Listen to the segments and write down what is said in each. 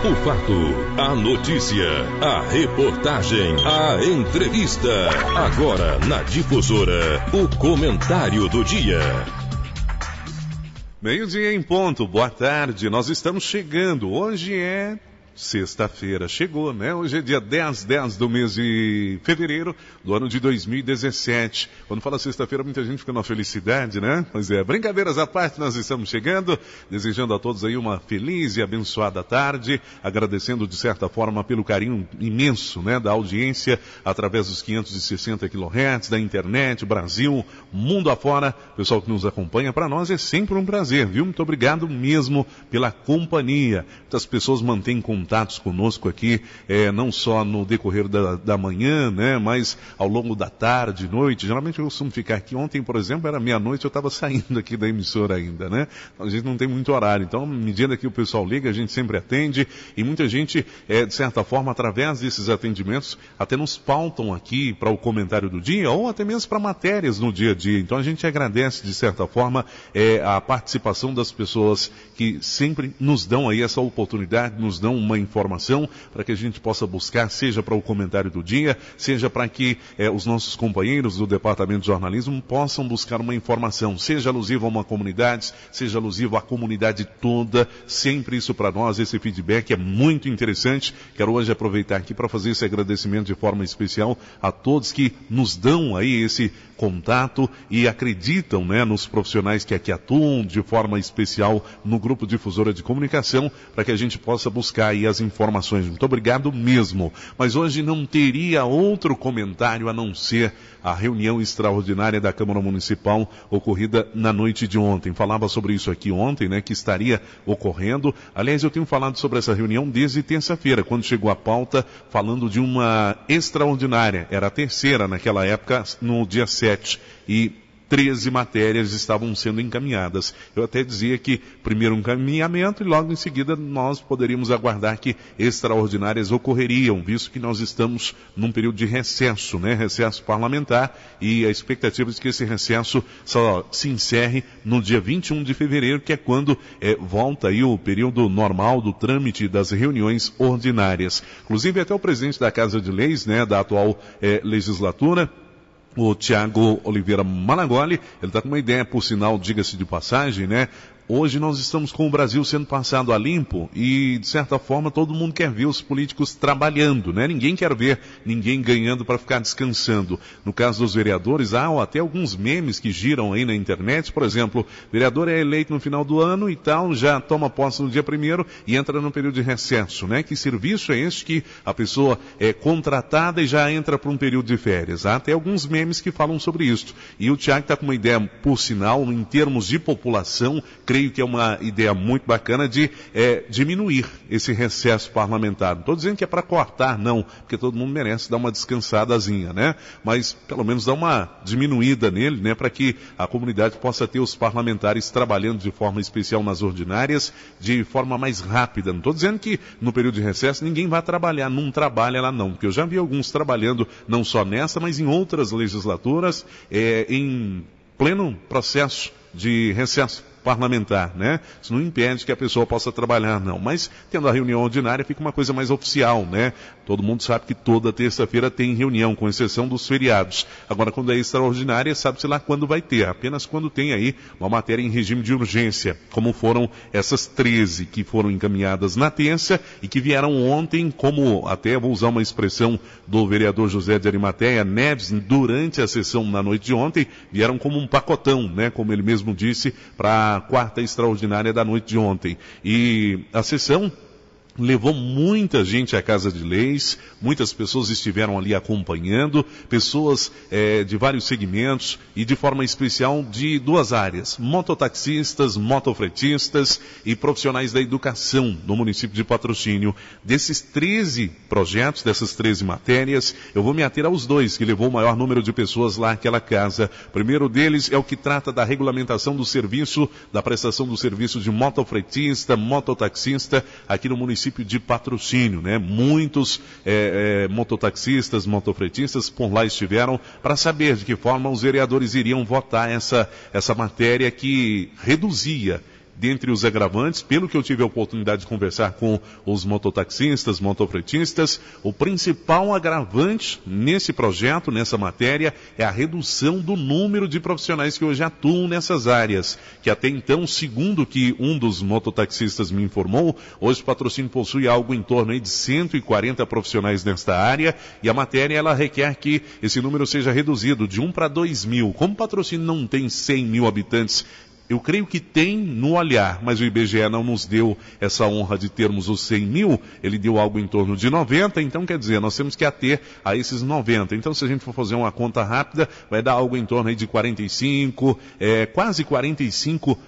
O fato, a notícia, a reportagem, a entrevista. Agora, na difusora, o comentário do dia. Meio-dia em ponto, boa tarde. Nós estamos chegando. Hoje é Sexta-feira chegou, né? Hoje é dia 10, 10 do mês de fevereiro do ano de 2017. Quando fala sexta-feira, muita gente fica na felicidade, né? Mas é, brincadeiras à parte, nós estamos chegando, desejando a todos aí uma feliz e abençoada tarde, agradecendo de certa forma pelo carinho imenso, né, da audiência através dos 560 kHz, da internet, Brasil, mundo afora. Pessoal que nos acompanha, para nós é sempre um prazer, viu? Muito obrigado mesmo pela companhia. Muitas pessoas mantêm contato contatos conosco aqui, é, não só no decorrer da, da manhã, né, mas ao longo da tarde, noite. Geralmente eu costumo ficar aqui. Ontem, por exemplo, era meia-noite, eu estava saindo aqui da emissora ainda, né? A gente não tem muito horário. Então, à medida que o pessoal liga, a gente sempre atende. E muita gente, é, de certa forma, através desses atendimentos, até nos pautam aqui para o comentário do dia ou até mesmo para matérias no dia a dia. Então, a gente agradece, de certa forma, é, a participação das pessoas que sempre nos dão aí essa oportunidade, nos dão uma uma informação para que a gente possa buscar, seja para o comentário do dia, seja para que eh, os nossos companheiros do Departamento de Jornalismo possam buscar uma informação, seja alusiva a uma comunidade, seja alusiva à comunidade toda. Sempre isso para nós, esse feedback é muito interessante. Quero hoje aproveitar aqui para fazer esse agradecimento de forma especial a todos que nos dão aí esse contato e acreditam né, nos profissionais que aqui atuam de forma especial no Grupo Difusora de Comunicação, para que a gente possa buscar aí as informações. Muito obrigado mesmo. Mas hoje não teria outro comentário a não ser a reunião extraordinária da Câmara Municipal ocorrida na noite de ontem. Falava sobre isso aqui ontem, né, que estaria ocorrendo. Aliás, eu tenho falado sobre essa reunião desde terça-feira, quando chegou a pauta falando de uma extraordinária. Era a terceira naquela época, no dia 7. E 13 matérias estavam sendo encaminhadas. Eu até dizia que primeiro um encaminhamento e logo em seguida nós poderíamos aguardar que extraordinárias ocorreriam, visto que nós estamos num período de recesso, né? Recesso parlamentar e a expectativa é de que esse recesso só se encerre no dia 21 de fevereiro, que é quando é, volta aí o período normal do trâmite das reuniões ordinárias. Inclusive até o presidente da Casa de Leis, né, da atual é, legislatura, o Thiago Oliveira Malagoli. Ele está com uma ideia, por sinal, diga-se de passagem, né? Hoje nós estamos com o Brasil sendo passado a limpo e, de certa forma, todo mundo quer ver os políticos trabalhando, né? Ninguém quer ver ninguém ganhando para ficar descansando. No caso dos vereadores, há até alguns memes que giram aí na internet. Por exemplo, vereador é eleito no final do ano e tal, já toma posse no dia primeiro e entra no período de recesso, né? Que serviço é este que a pessoa é contratada e já entra para um período de férias? Há até alguns memes que falam sobre isso. E o Tiago está com uma ideia, por sinal, em termos de população, crescente creio que é uma ideia muito bacana de é, diminuir esse recesso parlamentar. Não estou dizendo que é para cortar, não, porque todo mundo merece dar uma descansadazinha, né? Mas pelo menos dar uma diminuída nele, né? Para que a comunidade possa ter os parlamentares trabalhando de forma especial nas ordinárias, de forma mais rápida. Não estou dizendo que no período de recesso ninguém vai trabalhar, não trabalha lá não, porque eu já vi alguns trabalhando não só nessa, mas em outras legislaturas, é, em pleno processo de recesso parlamentar, né? Isso não impede que a pessoa possa trabalhar, não. Mas tendo a reunião ordinária fica uma coisa mais oficial, né? Todo mundo sabe que toda terça-feira tem reunião, com exceção dos feriados. Agora, quando é extraordinária, sabe-se lá quando vai ter, apenas quando tem aí uma matéria em regime de urgência, como foram essas 13 que foram encaminhadas na terça e que vieram ontem, como até vou usar uma expressão do vereador José de Arimateia, Neves, durante a sessão na noite de ontem, vieram como um pacotão, né? Como ele mesmo disse, para na quarta extraordinária da noite de ontem. E a sessão levou muita gente à Casa de Leis, muitas pessoas estiveram ali acompanhando, pessoas é, de vários segmentos e de forma especial de duas áreas: mototaxistas, motofretistas e profissionais da educação do município de Patrocínio. Desses 13 projetos, dessas 13 matérias, eu vou me ater aos dois que levou o maior número de pessoas lá àquela casa. O primeiro deles é o que trata da regulamentação do serviço, da prestação do serviço de motofretista, mototaxista aqui no município princípio de patrocínio, né? Muitos é, é, mototaxistas, motofretistas por lá estiveram para saber de que forma os vereadores iriam votar essa, essa matéria que reduzia dentre os agravantes, pelo que eu tive a oportunidade de conversar com os mototaxistas, motofretistas, o principal agravante nesse projeto, nessa matéria, é a redução do número de profissionais que hoje atuam nessas áreas, que até então, segundo que um dos mototaxistas me informou, hoje o patrocínio possui algo em torno de 140 profissionais nesta área, e a matéria ela requer que esse número seja reduzido de 1 para 2 mil. Como o patrocínio não tem 100 mil habitantes eu creio que tem no olhar, mas o IBGE não nos deu essa honra de termos os 100 mil, ele deu algo em torno de 90, então quer dizer, nós temos que ater a esses 90. Então, se a gente for fazer uma conta rápida, vai dar algo em torno de 45, é, quase 45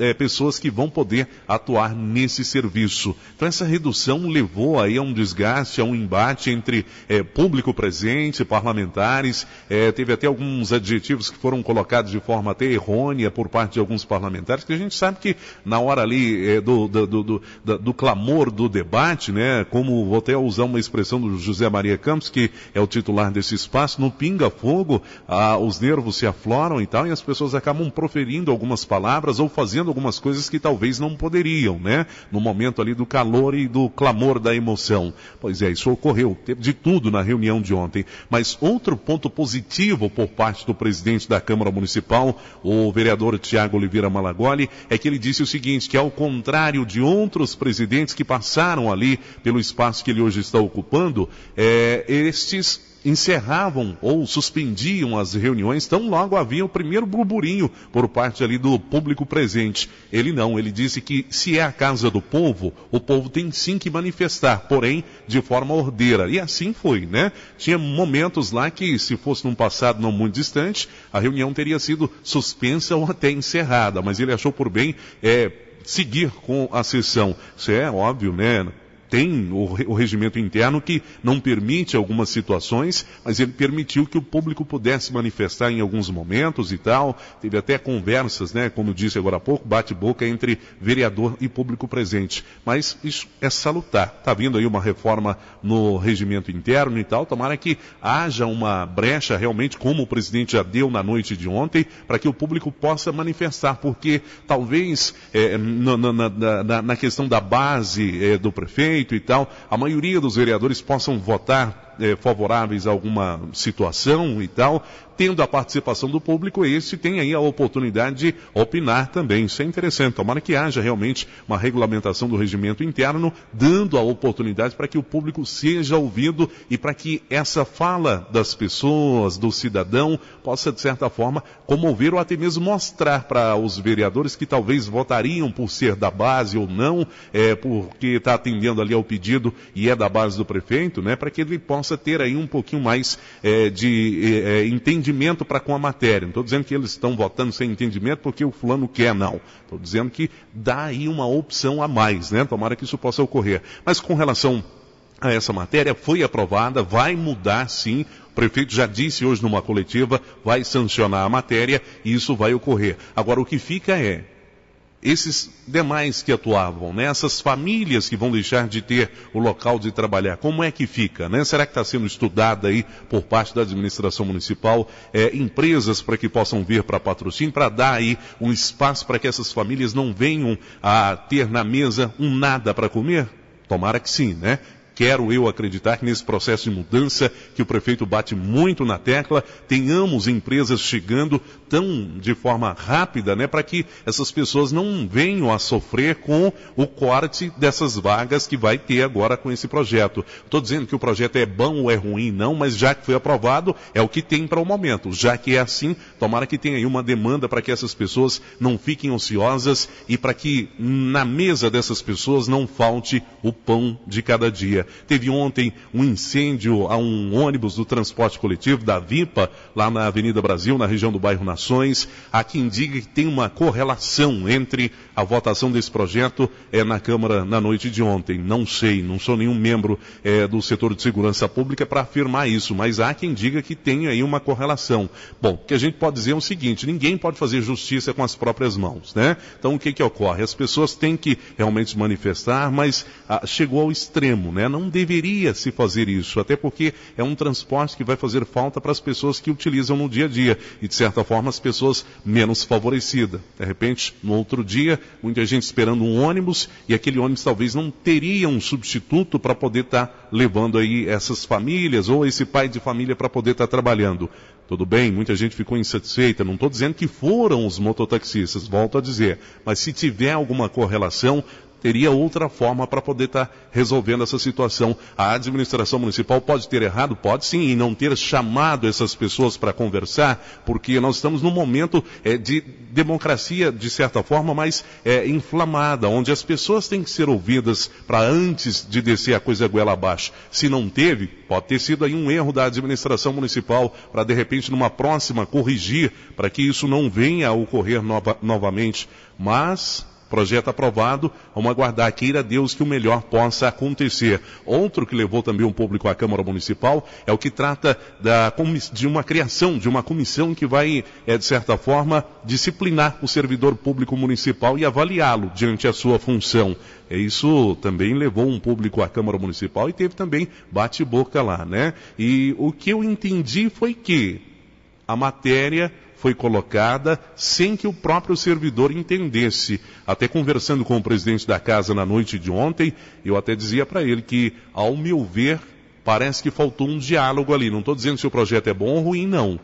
é, pessoas que vão poder atuar nesse serviço. Então, essa redução levou aí a um desgaste, a um embate entre é, público presente, parlamentares, é, teve até alguns adjetivos que foram colocados de forma até errônea por parte de alguns alguns parlamentares, que a gente sabe que na hora ali é, do, do, do, do, clamor do debate, né, como vou até usar uma expressão do José Maria Campos, que é o titular desse espaço, no pinga-fogo, ah, os nervos se afloram e tal, e as pessoas acabam proferindo algumas palavras ou fazendo algumas coisas que talvez não poderiam, né, no momento ali do calor e do clamor da emoção. Pois é, isso ocorreu, teve de tudo na reunião de ontem. Mas outro ponto positivo por parte do presidente da Câmara Municipal, o vereador Tiago Oliveira Malagoli é que ele disse o seguinte, que ao contrário de outros presidentes que passaram ali pelo espaço que ele hoje está ocupando, é, estes encerravam ou suspendiam as reuniões tão logo havia o primeiro burburinho por parte ali do público presente. Ele não, ele disse que se é a casa do povo, o povo tem sim que manifestar, porém de forma ordeira. E assim foi, né? Tinha momentos lá que, se fosse num passado não muito distante, a reunião teria sido suspensa ou até encerrada, mas ele achou por bem é, seguir com a sessão. Isso é óbvio, né? tem o, o regimento interno que não permite algumas situações, mas ele permitiu que o público pudesse manifestar em alguns momentos e tal. Teve até conversas, né, como disse agora há pouco, bate-boca entre vereador e público presente. Mas isso é salutar. Está vindo aí uma reforma no regimento interno e tal. Tomara que haja uma brecha realmente, como o presidente já deu na noite de ontem, para que o público possa manifestar, porque talvez é, na, na, na, na, questão da base é, do prefeito, e tal, a maioria dos vereadores possam votar é, favoráveis a alguma situação e tal, tendo a participação do público, esse tem aí a oportunidade de opinar também. Isso é interessante. Tomara que haja realmente uma regulamentação do regimento interno, dando a oportunidade para que o público seja ouvido e para que essa fala das pessoas, do cidadão, possa, de certa forma, comover ou até mesmo mostrar para os vereadores que talvez votariam por ser da base ou não, é, porque está atendendo ali ao pedido e é da base do prefeito, né, para que ele possa possa ter aí um pouquinho mais é, de é, é entendimento para com a matéria. Não estou dizendo que eles estão votando sem entendimento porque o fulano quer, não. Estou dizendo que dá aí uma opção a mais, né? Tomara que isso possa ocorrer. Mas com relação a essa matéria, foi aprovada, vai mudar sim o prefeito já disse hoje numa coletiva, vai sancionar a matéria e isso vai ocorrer. Agora, o que fica é esses demais que atuavam, né? essas famílias que vão deixar de ter o local de trabalhar, como é que fica? Né? Será que está sendo estudada aí por parte da administração municipal é, empresas para que possam vir para patrocínio, para dar aí um espaço para que essas famílias não venham a ter na mesa um nada para comer? Tomara que sim, né? Quero eu acreditar que nesse processo de mudança, que o prefeito bate muito na tecla, tenhamos empresas chegando tão de forma rápida, né, para que essas pessoas não venham a sofrer com o corte dessas vagas que vai ter agora com esse projeto. Estou dizendo que o projeto é bom ou é ruim, não, mas já que foi aprovado, é o que tem para o momento. Já que é assim, tomara que tenha aí uma demanda para que essas pessoas não fiquem ociosas e para que na mesa dessas pessoas não falte o pão de cada dia. Teve ontem um incêndio a um ônibus do transporte coletivo da VIPA, lá na Avenida Brasil, na região do bairro Nações. Há quem diga que tem uma correlação entre a votação desse projeto é, na Câmara na noite de ontem. Não sei, não sou nenhum membro é, do setor de segurança pública para afirmar isso, mas há quem diga que tem aí uma correlação. Bom, o que a gente pode dizer é o seguinte: ninguém pode fazer justiça com as próprias mãos, né? Então o que, que ocorre? As pessoas têm que realmente se manifestar, mas ah, chegou ao extremo, né? não deveria se fazer isso, até porque é um transporte que vai fazer falta para as pessoas que utilizam no dia a dia e, de certa forma, as pessoas menos favorecidas. De repente, no outro dia, muita gente esperando um ônibus e aquele ônibus talvez não teria um substituto para poder estar tá levando aí essas famílias ou esse pai de família para poder estar tá trabalhando. Tudo bem, muita gente ficou insatisfeita, não estou dizendo que foram os mototaxistas, volto a dizer, mas se tiver alguma correlação, teria outra forma para poder estar tá resolvendo essa situação. A administração municipal pode ter errado, pode sim, e não ter chamado essas pessoas para conversar, porque nós estamos num momento é, de democracia, de certa forma, mais é, inflamada, onde as pessoas têm que ser ouvidas para antes de descer a coisa goela abaixo. Se não teve, pode ter sido aí um erro da administração municipal para, de repente, numa próxima, corrigir para que isso não venha a ocorrer nova, novamente. Mas Projeto aprovado, vamos aguardar, queira Deus que o melhor possa acontecer. Outro que levou também um público à Câmara Municipal é o que trata da, de uma criação de uma comissão que vai, é, de certa forma, disciplinar o servidor público municipal e avaliá-lo diante a sua função. É isso também levou um público à Câmara Municipal e teve também bate-boca lá, né? E o que eu entendi foi que a matéria foi colocada sem que o próprio servidor entendesse. Até conversando com o presidente da casa na noite de ontem, eu até dizia para ele que, ao meu ver, parece que faltou um diálogo ali. Não estou dizendo se o projeto é bom ou ruim, não.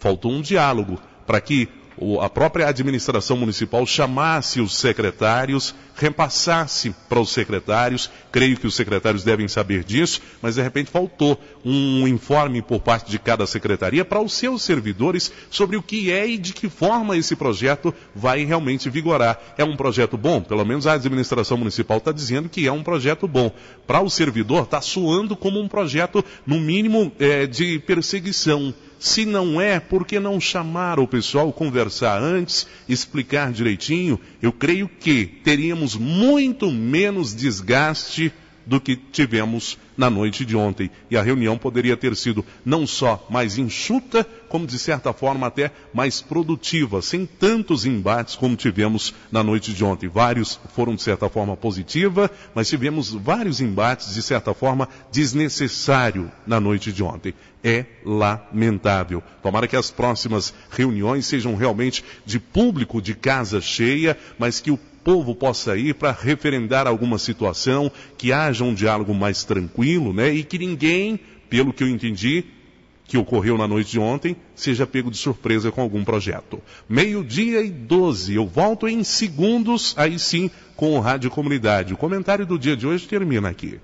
Faltou um diálogo para que a própria administração municipal chamasse os secretários, repassasse para os secretários, creio que os secretários devem saber disso, mas de repente faltou um informe por parte de cada secretaria para os seus servidores sobre o que é e de que forma esse projeto vai realmente vigorar. É um projeto bom? Pelo menos a administração municipal está dizendo que é um projeto bom. Para o servidor, está soando como um projeto, no mínimo, é, de perseguição se não é, por que não chamar o pessoal, conversar antes, explicar direitinho? Eu creio que teríamos muito menos desgaste do que tivemos na noite de ontem. E a reunião poderia ter sido não só mais enxuta, como de certa forma até mais produtiva, sem tantos embates como tivemos na noite de ontem. Vários foram de certa forma positiva, mas tivemos vários embates de certa forma desnecessário na noite de ontem. É lamentável. Tomara que as próximas reuniões sejam realmente de público de casa cheia, mas que o povo possa ir para referendar alguma situação, que haja um diálogo mais tranquilo, né? E que ninguém, pelo que eu entendi, que ocorreu na noite de ontem seja pego de surpresa com algum projeto. Meio-dia e 12. Eu volto em segundos, aí sim, com o Rádio Comunidade. O comentário do dia de hoje termina aqui.